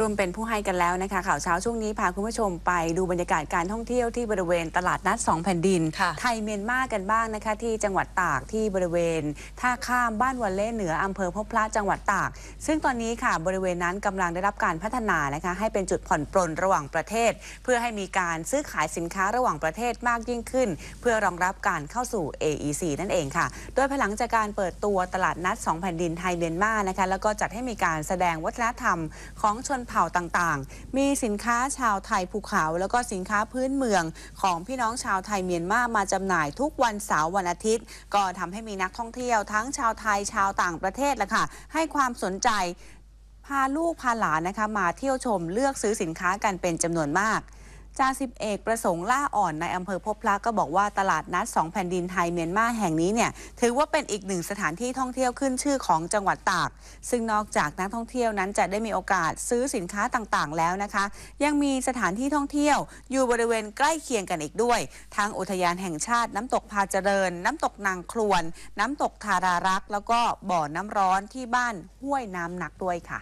รวมเป็นผู้ให้กันแล้วนะคะข่าวเช้าช่วงนี้พาคุณผู้ชมไปดูบรรยากาศการท่องเที่ยวที่บริเวณตลาดนัด 2 แผ่นดิน ไทยเมียนมากันบ้างนะคะที่จังหวัดตาก ที่บริเวณท่าข้ามบ้านวันเล่เหนืออำเภอพบพระจังหวัดตาก ซึ่งตอนนี้ค่ะบริเวณนั้นกำลังได้รับการพัฒนานะคะให้เป็นจุดผ่อนปลนระหว่างประเทศ เพื่อให้มีการซื้อขายสินค้าระหว่างประเทศมากยิ่งขึ้น เพื่อรองรับการเข้าสู่ AEC นั่นเองค่ะ โดยภายหลังจากการเปิดตัวตลาดนัด 2 แผ่นดินไทยเมียนมานะคะแล้วก็จัดให้มีการแสดงวัฒนธรรมของชนเผ่าต่างๆ มีสินค้าชาวไทยภูเขา แล้วก็สินค้าพื้นเมืองของพี่น้องชาวไทยเมียนมามาจำหน่ายทุกวันเสาร์วันอาทิตย์ ก็ทำให้มีนักท่องเที่ยวทั้งชาวไทยชาวต่างประเทศและค่ะ ให้ความสนใจ พาลูก พาหลานนะคะมาเที่ยวชมเลือกซื้อสินค้ากันเป็นจำนวนมากจ่าสิบเอกประสงค์ล่าอ่อนในอำเภอพบพระก็บอกว่าตลาดนัดสองแผ่นดินไทยเมียนมาแห่งนี้เนี่ยถือว่าเป็นอีกหนึ่งสถานที่ท่องเที่ยวขึ้นชื่อของจังหวัดตาก ซึ่งนอกจากนักท่องเที่ยวนั้นจะได้มีโอกาสซื้อสินค้าต่างๆแล้วนะคะ ยังมีสถานที่ท่องเที่ยวอยู่บริเวณใกล้เคียงกันอีกด้วย ทางอุทยานแห่งชาติน้ำตกพาเจริญ น้ำตกนางคลวน น้ำตกทารารักแล้วก็บ่อน้ำร้อนที่บ้านห้วยน้ำหนักด้วยค่ะ